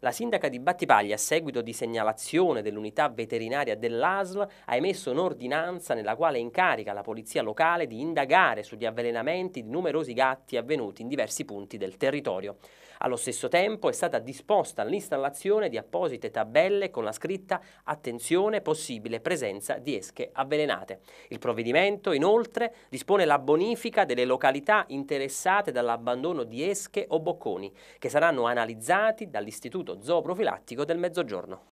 La sindaca di Battipaglia, a seguito di segnalazione dell'unità veterinaria dell'ASL, ha emesso un'ordinanza nella quale incarica la polizia locale di indagare sugli avvelenamenti di numerosi gatti avvenuti in diversi punti del territorio. Allo stesso tempo è stata disposta l'installazione di apposite tabelle con la scritta Attenzione possibile presenza di esche avvelenate. Il provvedimento inoltre dispone la bonifica delle località interessate dall'abbandono di esche o bocconi, che saranno analizzati dall'Istituto istituto zooprofilattico del Mezzogiorno.